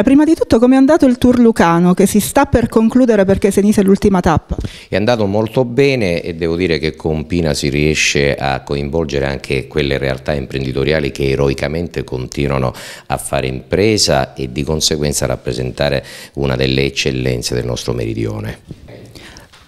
Prima di tutto, come è andato il Tour Lucano che si sta per concludere perché Senise è l'ultima tappa? È andato molto bene e devo dire che con Pina si riesce a coinvolgere anche quelle realtà imprenditoriali che eroicamente continuano a fare impresa e di conseguenza rappresentare una delle eccellenze del nostro meridione.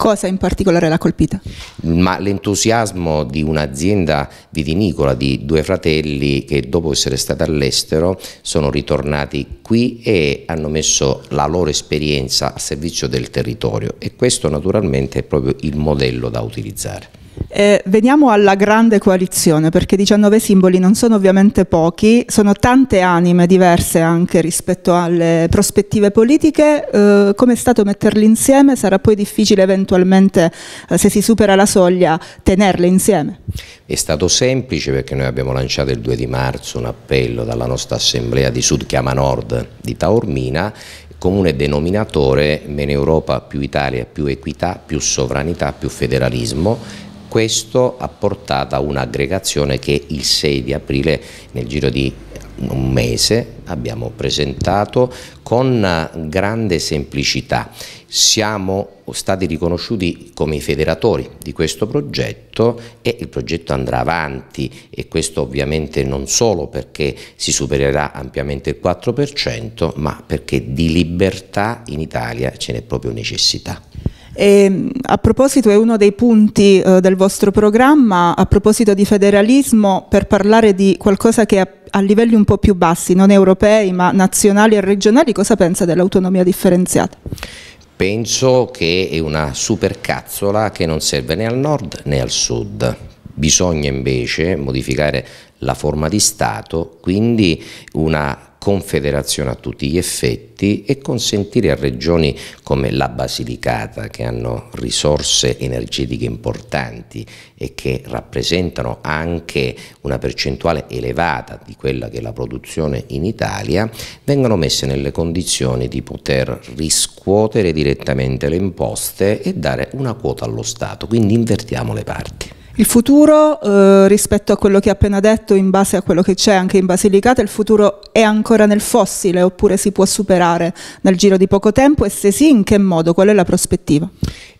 Cosa in particolare l'ha colpita? Ma l'entusiasmo di un'azienda vitinicola di due fratelli che dopo essere stati all'estero sono ritornati qui e hanno messo la loro esperienza a servizio del territorio e questo naturalmente è proprio il modello da utilizzare. Eh, veniamo alla grande coalizione, perché 19 simboli non sono ovviamente pochi, sono tante anime diverse anche rispetto alle prospettive politiche, eh, come è stato metterli insieme sarà poi difficile eventualmente, eh, se si supera la soglia, tenerle insieme? È stato semplice perché noi abbiamo lanciato il 2 di marzo un appello dalla nostra assemblea di Sud Chiama Nord di Taormina comune denominatore meno Europa, più Italia, più equità, più sovranità, più federalismo questo ha portato a un'aggregazione che il 6 di aprile, nel giro di un mese, abbiamo presentato con eh, grande semplicità. Siamo stati riconosciuti come i federatori di questo progetto e il progetto andrà avanti e questo ovviamente non solo perché si supererà ampiamente il 4% ma perché di libertà in Italia ce n'è proprio necessità. E, a proposito, è uno dei punti eh, del vostro programma, a proposito di federalismo, per parlare di qualcosa che a, a livelli un po' più bassi, non europei ma nazionali e regionali, cosa pensa dell'autonomia differenziata? Penso che è una supercazzola che non serve né al nord né al sud. Bisogna invece modificare la forma di Stato, quindi una confederazione a tutti gli effetti e consentire a regioni come la Basilicata, che hanno risorse energetiche importanti e che rappresentano anche una percentuale elevata di quella che è la produzione in Italia, vengano messe nelle condizioni di poter riscuotere direttamente le imposte e dare una quota allo Stato, quindi invertiamo le parti. Il futuro, eh, rispetto a quello che ha appena detto, in base a quello che c'è anche in Basilicata, il futuro è ancora nel fossile oppure si può superare nel giro di poco tempo e se sì, in che modo? Qual è la prospettiva?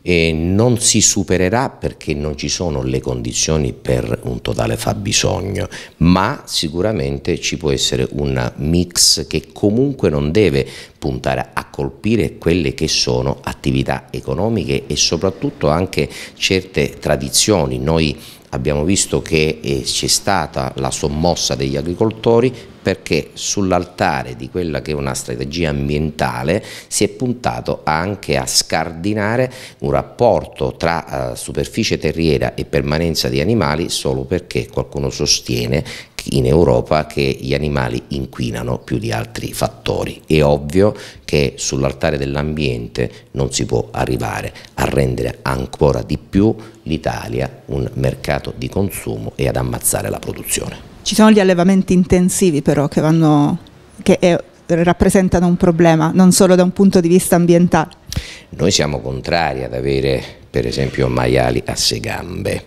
e non si supererà perché non ci sono le condizioni per un totale fabbisogno, ma sicuramente ci può essere un mix che comunque non deve puntare a colpire quelle che sono attività economiche e soprattutto anche certe tradizioni. Noi abbiamo visto che eh, c'è stata la sommossa degli agricoltori perché sull'altare di quella che è una strategia ambientale si è puntato anche a scardinare un rapporto tra eh, superficie terriera e permanenza di animali solo perché qualcuno sostiene in Europa che gli animali inquinano più di altri fattori. È ovvio che sull'altare dell'ambiente non si può arrivare a rendere ancora di più l'Italia un mercato di consumo e ad ammazzare la produzione. Ci sono gli allevamenti intensivi però che, vanno, che è, eh, rappresentano un problema, non solo da un punto di vista ambientale. Noi siamo contrari ad avere per esempio maiali a sei gambe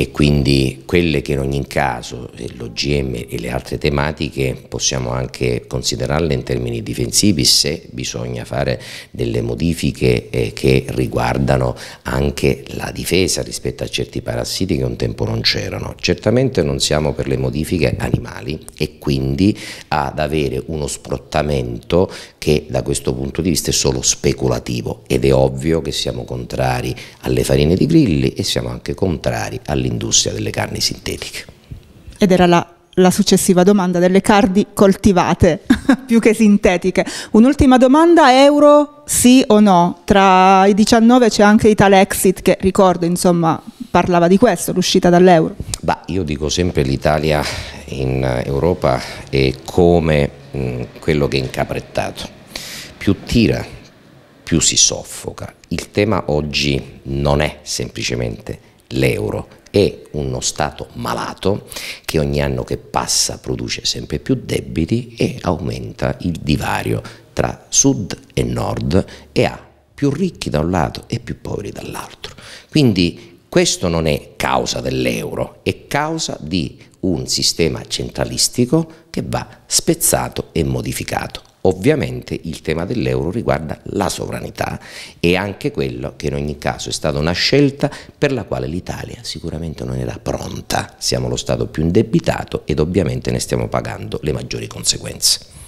e quindi quelle che in ogni caso l'OGM e le altre tematiche possiamo anche considerarle in termini difensivi se bisogna fare delle modifiche eh, che riguardano anche la difesa rispetto a certi parassiti che un tempo non c'erano. Certamente non siamo per le modifiche animali e quindi ad avere uno sprottamento che da questo punto di vista è solo speculativo ed è ovvio che siamo contrari alle farine di grilli e siamo anche contrari all'interno l'industria delle carni sintetiche. Ed era la la successiva domanda delle carni coltivate più che sintetiche. Un'ultima domanda, euro sì o no? Tra i 19 c'è anche Italexit che ricordo insomma parlava di questo, l'uscita dall'euro. Beh, io dico sempre l'Italia in Europa è come mh, mm, quello che è incaprettato, più tira più si soffoca. Il tema oggi non è semplicemente L'euro è uno Stato malato che ogni anno che passa produce sempre più debiti e aumenta il divario tra sud e nord e ha più ricchi da un lato e più poveri dall'altro. Quindi questo non è causa dell'euro, è causa di un sistema centralistico che va spezzato e modificato. Ovviamente il tema dell'euro riguarda la sovranità e anche quello che in ogni caso è stata una scelta per la quale l'Italia sicuramente non era pronta. Siamo lo Stato più indebitato ed ovviamente ne stiamo pagando le maggiori conseguenze.